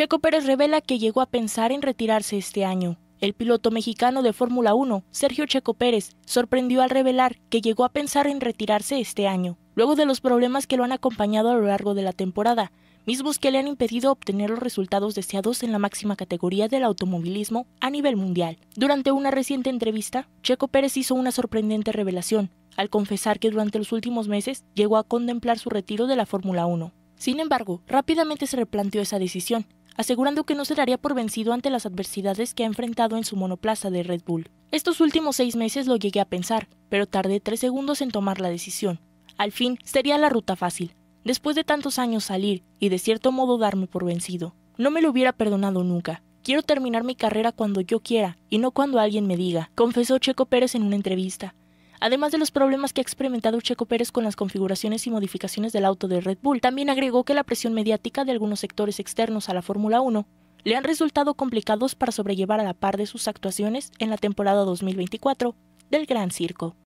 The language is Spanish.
Checo Pérez revela que llegó a pensar en retirarse este año. El piloto mexicano de Fórmula 1, Sergio Checo Pérez, sorprendió al revelar que llegó a pensar en retirarse este año, luego de los problemas que lo han acompañado a lo largo de la temporada, mismos que le han impedido obtener los resultados deseados en la máxima categoría del automovilismo a nivel mundial. Durante una reciente entrevista, Checo Pérez hizo una sorprendente revelación, al confesar que durante los últimos meses llegó a contemplar su retiro de la Fórmula 1. Sin embargo, rápidamente se replanteó esa decisión asegurando que no se daría por vencido ante las adversidades que ha enfrentado en su monoplaza de Red Bull. Estos últimos seis meses lo llegué a pensar, pero tardé tres segundos en tomar la decisión. Al fin, sería la ruta fácil. Después de tantos años salir y de cierto modo darme por vencido. No me lo hubiera perdonado nunca. Quiero terminar mi carrera cuando yo quiera y no cuando alguien me diga, confesó Checo Pérez en una entrevista. Además de los problemas que ha experimentado Checo Pérez con las configuraciones y modificaciones del auto de Red Bull, también agregó que la presión mediática de algunos sectores externos a la Fórmula 1 le han resultado complicados para sobrellevar a la par de sus actuaciones en la temporada 2024 del Gran Circo.